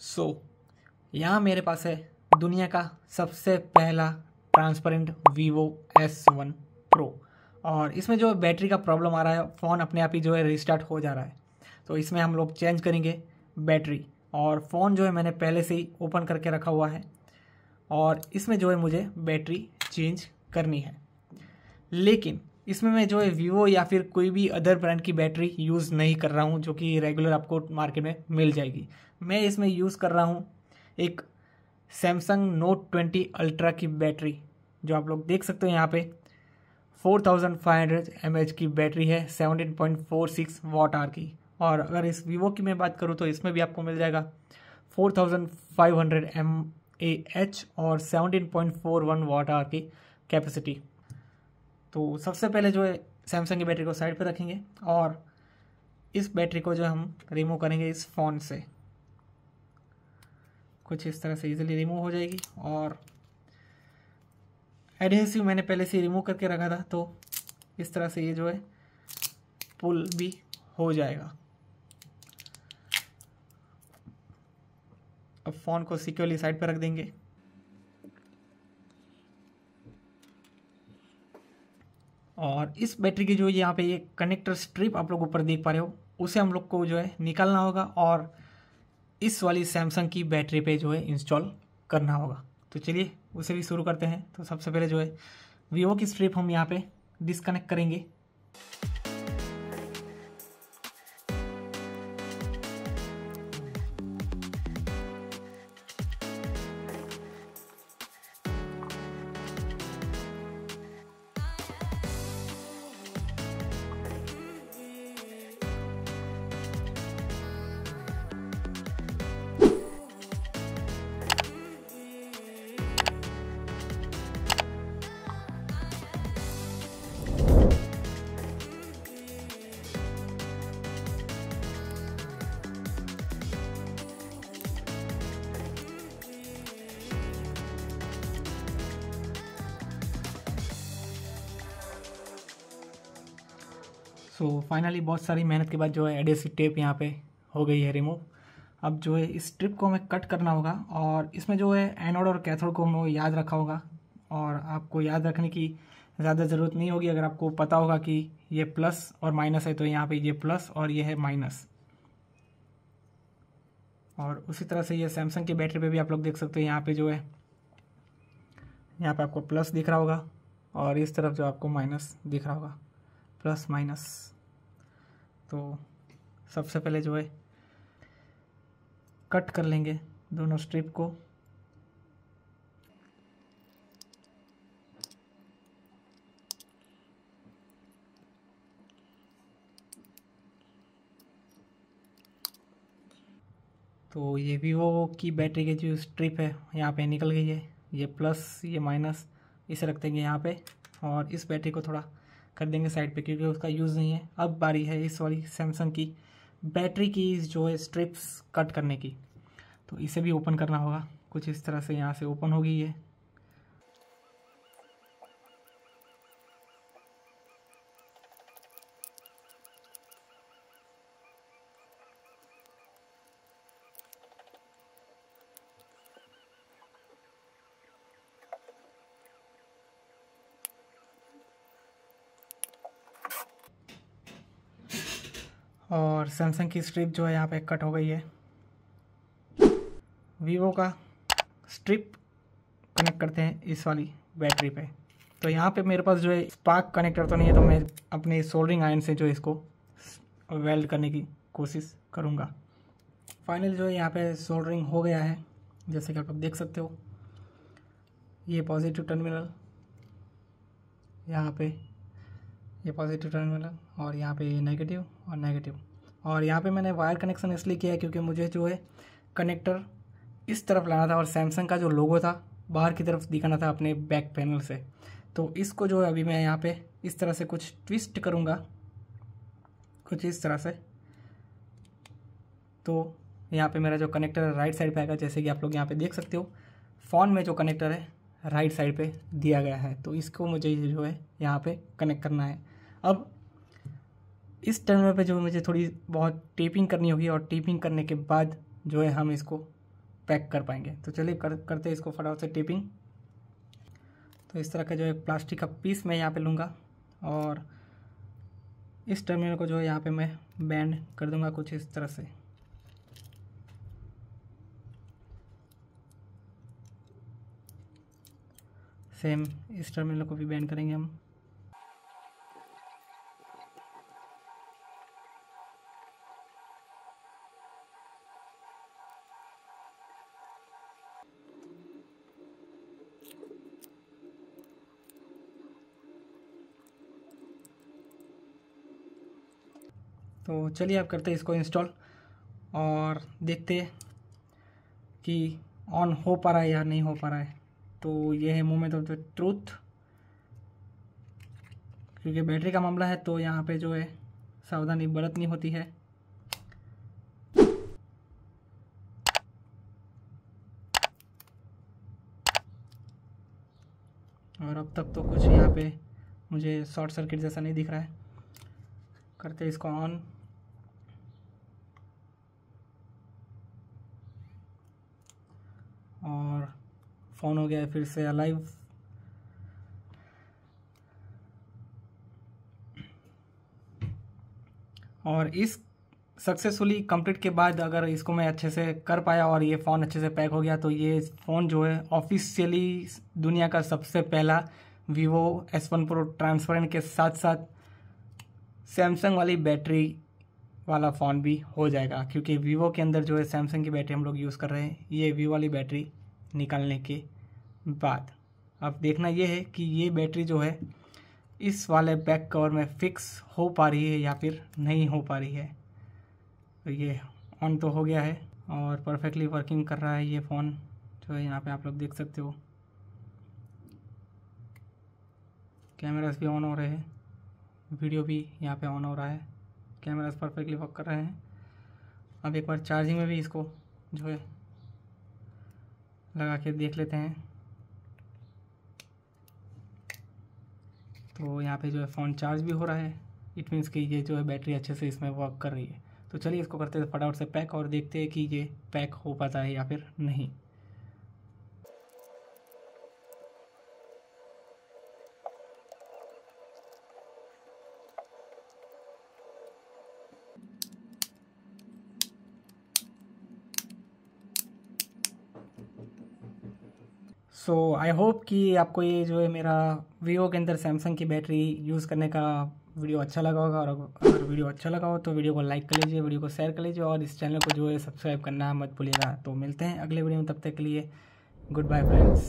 सो so, यहाँ मेरे पास है दुनिया का सबसे पहला transparent Vivo S one pro और इसमें जो बैटरी का प्रॉब्लम आ रहा है फ़ोन अपने आप ही जो है रिस्टार्ट हो जा रहा है तो इसमें हम लोग चेंज करेंगे बैटरी और फ़ोन जो है मैंने पहले से ही ओपन करके रखा हुआ है और इसमें जो है मुझे बैटरी चेंज करनी है लेकिन इसमें मैं जो है वीवो या फिर कोई भी अदर ब्रांड की बैटरी यूज़ नहीं कर रहा हूँ जो कि रेगुलर आपको मार्केट में मिल जाएगी मैं इसमें यूज़ कर रहा हूँ एक सैमसंग नोट ट्वेंटी अल्ट्रा की बैटरी जो आप लोग देख सकते हो यहाँ पे 4500 थाउजेंड की बैटरी है 17.46 वाट आर की और अगर इस वीवो की मैं बात करूँ तो इसमें भी आपको मिल जाएगा 4500 थाउजेंड और 17.41 वाट आर की कैपेसिटी तो सबसे पहले जो है सैमसंग की बैटरी को साइड पर रखेंगे और इस बैटरी को जो हम रिमूव करेंगे इस फ़ोन से कुछ इस तरह से इजीली रिमूव हो जाएगी और एडहेसिव मैंने पहले से रिमूव करके रखा था तो इस तरह से ये जो है पुल भी हो जाएगा अब फ़ोन को सिक्योरली साइड पर रख देंगे और इस बैटरी की जो यहाँ पे ये कनेक्टर स्ट्रिप आप लोग ऊपर देख पा रहे हो उसे हम लोग को जो है निकालना होगा और इस वाली सैमसंग की बैटरी पे जो है इंस्टॉल करना होगा तो चलिए उसे भी शुरू करते हैं तो सबसे पहले जो है वीवो की स्ट्रिप हम यहाँ पे डिसकनेक्ट करेंगे सो so, फाइनली बहुत सारी मेहनत के बाद जो है एडेसिव टेप यहाँ पे हो गई है रिमूव अब जो है इस स्ट्रिप को हमें कट करना होगा और इसमें जो है एनोड और कैथोड को हमें याद रखा होगा और आपको याद रखने की ज़्यादा ज़रूरत नहीं होगी अगर आपको पता होगा कि ये प्लस और माइनस है तो यहाँ पे ये प्लस और ये है माइनस और उसी तरह से ये सैमसंग की बैटरी पे भी आप लोग देख सकते हो यहाँ पे जो है यहाँ पे आपको प्लस दिख रहा होगा और इस तरफ जो आपको माइनस दिख रहा होगा प्लस माइनस तो सबसे पहले जो है कट कर लेंगे दोनों स्ट्रिप को तो ये वीवो की बैटरी की जो स्ट्रिप है यहाँ पे निकल गई है ये प्लस ये माइनस इसे रख देंगे यहाँ पे और इस बैटरी को थोड़ा कर देंगे साइड पे क्योंकि उसका यूज़ नहीं है अब बारी है इस वाली सैमसंग की बैटरी की जो है स्ट्रिप्स कट करने की तो इसे भी ओपन करना होगा कुछ इस तरह से यहाँ से ओपन होगी ये और सैमसंग की स्ट्रिप जो है यहाँ पे कट हो गई है वीवो का स्ट्रिप कनेक्ट करते हैं इस वाली बैटरी पे तो यहाँ पे मेरे पास जो है स्पार्क कनेक्टर तो नहीं है तो मैं अपने सोल्डरिंग आयन से जो है इसको वेल्ड करने की कोशिश करूँगा फाइनल जो है यहाँ पे सोल्डरिंग हो गया है जैसे कि आप लोग देख सकते हो ये पॉजिटिव टर्मिनल यहाँ पे ये पॉजिटिव टर्मिनल और यहाँ पे नेगेटिव और नेगेटिव और यहाँ पे मैंने वायर कनेक्शन इसलिए किया है क्योंकि मुझे जो है कनेक्टर इस तरफ लाना था और सैमसंग का जो लोगो था बाहर की तरफ दिखाना था अपने बैक पैनल से तो इसको जो है अभी मैं यहाँ पे इस तरह से कुछ ट्विस्ट करूँगा कुछ इस तरह से तो यहाँ पे मेरा जो कनेक्टर है राइट साइड पर आएगा जैसे कि आप लोग यहाँ पे देख सकते हो फ़ोन में जो कनेक्टर है राइट साइड पे दिया गया है तो इसको मुझे जो है यहाँ पे कनेक्ट करना है अब इस टर्मिनल पे जो मुझे थोड़ी बहुत टेपिंग करनी होगी और टेपिंग करने के बाद जो है हम इसको पैक कर पाएंगे तो चलिए कर करते हैं इसको फटाफट से टेपिंग तो इस तरह का जो है प्लास्टिक का पीस मैं यहाँ पे लूँगा और इस टर्मिनल को जो है यहाँ पे मैं बैंड कर दूँगा कुछ इस तरह से सेम इस टर्मिनल को भी बैंड करेंगे हम तो चलिए आप करते हैं इसको इंस्टॉल और देखते कि ऑन हो पा रहा है या नहीं हो पा रहा है तो ये है मोमेंट ऑफ द ट्रूथ क्योंकि बैटरी का मामला है तो यहाँ पे जो है सावधानी बरतनी होती है और अब तक तो कुछ यहाँ पे मुझे शॉर्ट सर्किट जैसा नहीं दिख रहा है करते इसको ऑन फ़ोन हो गया है फिर से अलाइव और इस सक्सेसफुली कंप्लीट के बाद अगर इसको मैं अच्छे से कर पाया और ये फ़ोन अच्छे से पैक हो गया तो ये फ़ोन जो है ऑफिशियली दुनिया का सबसे पहला Vivo S one pro transparent के साथ साथ सैमसंग वाली बैटरी वाला फ़ोन भी हो जाएगा क्योंकि वीवो के अंदर जो है सैमसंग की बैटरी हम लोग यूज़ कर रहे हैं ये वीवो वाली बैटरी निकालने के बाद अब देखना ये है कि ये बैटरी जो है इस वाले बैक कवर में फिक्स हो पा रही है या फिर नहीं हो पा रही है तो ये ऑन तो हो गया है और परफेक्टली वर्किंग कर रहा है ये फ़ोन जो है यहाँ पे आप लोग देख सकते हो कैमरास भी ऑन हो रहे हैं वीडियो भी यहाँ पे ऑन हो रहा है कैमरास परफेक्टली वर्क कर रहे हैं अब एक बार चार्जिंग में भी इसको जो है लगा के देख लेते हैं तो यहाँ पे जो है फ़ोन चार्ज भी हो रहा है इट मीन्स कि ये जो है बैटरी अच्छे से इसमें वर्क कर रही है तो चलिए इसको करते हैं फटाफट से पैक और देखते हैं कि ये पैक हो पाता है या फिर नहीं सो आई होप कि आपको ये जो है मेरा वीवो के अंदर सैमसंग की बैटरी यूज़ करने का वीडियो अच्छा लगा होगा और अगर वीडियो अच्छा लगा हो तो वीडियो को लाइक कर लीजिए वीडियो को शेयर कर लीजिए और इस चैनल को जो है सब्सक्राइब करना मत भूलिएगा तो मिलते हैं अगले वीडियो में तब तक के लिए गुड बाय फ्रेंड्स